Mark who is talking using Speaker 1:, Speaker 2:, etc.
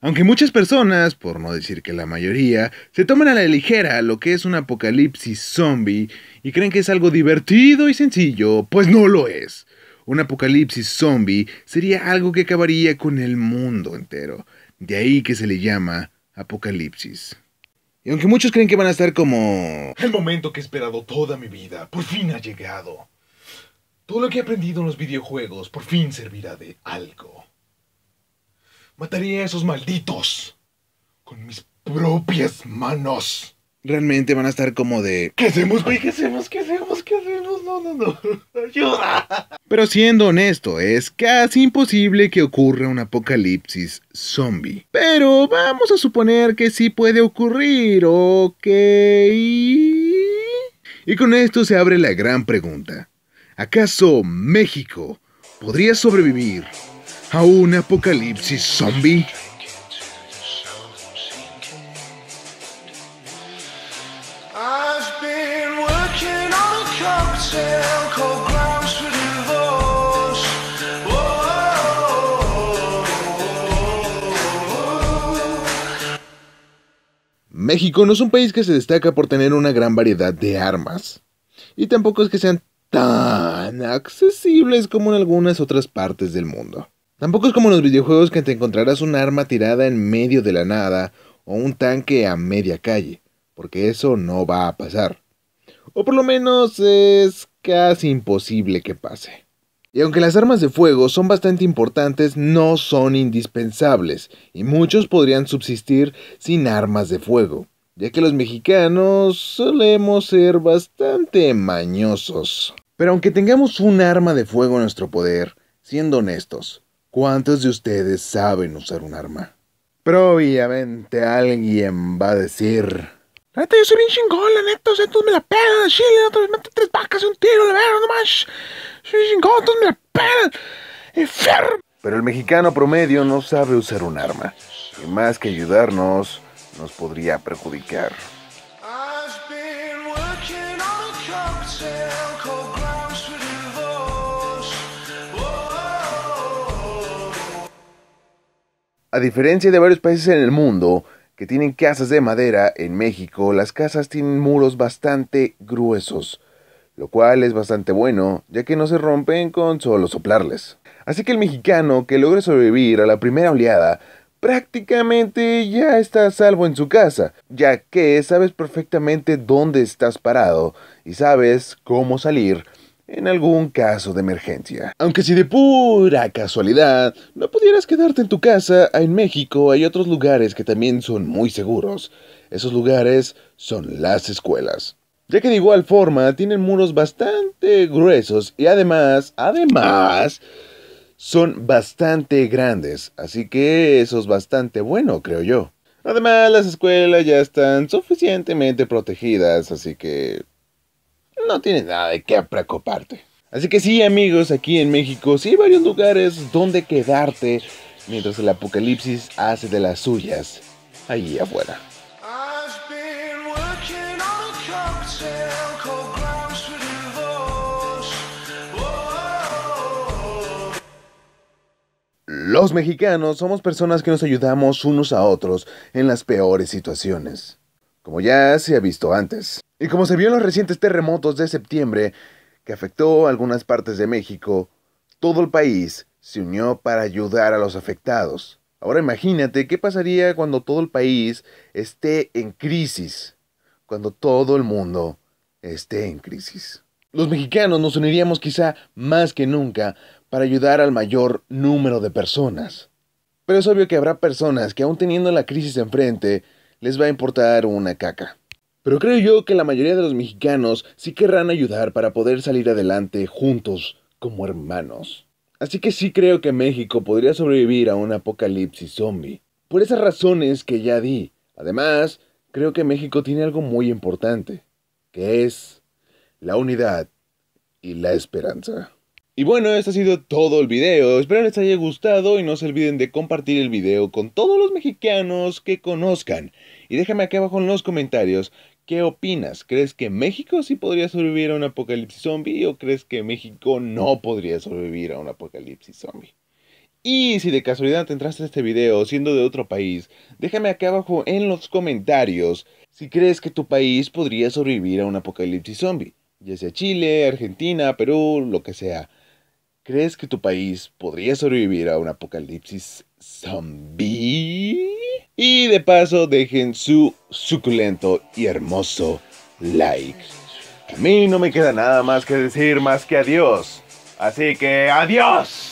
Speaker 1: Aunque muchas personas, por no decir que la mayoría, se toman a la ligera lo que es un apocalipsis zombie y creen que es algo divertido y sencillo, pues no lo es. Un apocalipsis zombie sería algo que acabaría con el mundo entero, de ahí que se le llama apocalipsis. Y aunque muchos creen que van a estar como... El momento que he esperado toda mi vida, por fin ha llegado. Todo lo que he aprendido en los videojuegos por fin servirá de algo. Mataría a esos malditos con mis propias manos. Realmente van a estar como de... ¿Qué hacemos, güey? ¿Qué hacemos? ¿Qué hacemos? ¿Qué hacemos? No, no, no. Ayuda. Pero siendo honesto, es casi imposible que ocurra un apocalipsis zombie. Pero vamos a suponer que sí puede ocurrir, ¿ok? Y con esto se abre la gran pregunta. ¿Acaso México podría sobrevivir a un apocalipsis zombie. México no es un país que se destaca por tener una gran variedad de armas, y tampoco es que sean tan accesibles como en algunas otras partes del mundo. Tampoco es como en los videojuegos que te encontrarás un arma tirada en medio de la nada o un tanque a media calle, porque eso no va a pasar. O por lo menos es casi imposible que pase. Y aunque las armas de fuego son bastante importantes, no son indispensables, y muchos podrían subsistir sin armas de fuego, ya que los mexicanos solemos ser bastante mañosos. Pero aunque tengamos un arma de fuego en nuestro poder, siendo honestos, ¿Cuántos de ustedes saben usar un arma? Probablemente alguien va a decir... La neta, yo soy bien chingón, la neta, o sea, todos me la pega, chile, otra vez meto tres vacas y un tiro, la verdad, no más. Soy bien chingón, todos me la pelan, enfermo. Pero el mexicano promedio no sabe usar un arma, y más que ayudarnos, nos podría perjudicar. A diferencia de varios países en el mundo que tienen casas de madera, en México las casas tienen muros bastante gruesos, lo cual es bastante bueno, ya que no se rompen con solo soplarles. Así que el mexicano que logre sobrevivir a la primera oleada prácticamente ya está a salvo en su casa, ya que sabes perfectamente dónde estás parado y sabes cómo salir en algún caso de emergencia. Aunque si de pura casualidad no pudieras quedarte en tu casa, en México hay otros lugares que también son muy seguros. Esos lugares son las escuelas. Ya que de igual forma tienen muros bastante gruesos y además, además, son bastante grandes. Así que eso es bastante bueno, creo yo. Además, las escuelas ya están suficientemente protegidas, así que no tiene nada de qué preocuparte. Así que sí, amigos, aquí en México sí hay varios lugares donde quedarte mientras el apocalipsis hace de las suyas ahí afuera. Los mexicanos somos personas que nos ayudamos unos a otros en las peores situaciones, como ya se ha visto antes. Y como se vio en los recientes terremotos de septiembre, que afectó algunas partes de México, todo el país se unió para ayudar a los afectados. Ahora imagínate qué pasaría cuando todo el país esté en crisis, cuando todo el mundo esté en crisis. Los mexicanos nos uniríamos quizá más que nunca para ayudar al mayor número de personas. Pero es obvio que habrá personas que aún teniendo la crisis enfrente, les va a importar una caca. Pero creo yo que la mayoría de los mexicanos sí querrán ayudar para poder salir adelante juntos como hermanos. Así que sí creo que México podría sobrevivir a un apocalipsis zombie. Por esas razones que ya di. Además, creo que México tiene algo muy importante, que es la unidad y la esperanza. Y bueno, este ha sido todo el video. Espero les haya gustado y no se olviden de compartir el video con todos los mexicanos que conozcan. Y déjame aquí abajo en los comentarios ¿Qué opinas? ¿Crees que México sí podría sobrevivir a un apocalipsis zombie o crees que México no podría sobrevivir a un apocalipsis zombie? Y si de casualidad te entraste a este video siendo de otro país, déjame aquí abajo en los comentarios si crees que tu país podría sobrevivir a un apocalipsis zombie, ya sea Chile, Argentina, Perú, lo que sea. ¿Crees que tu país podría sobrevivir a un apocalipsis zombie? Y de paso dejen su suculento y hermoso like. A mí no me queda nada más que decir más que adiós. Así que adiós.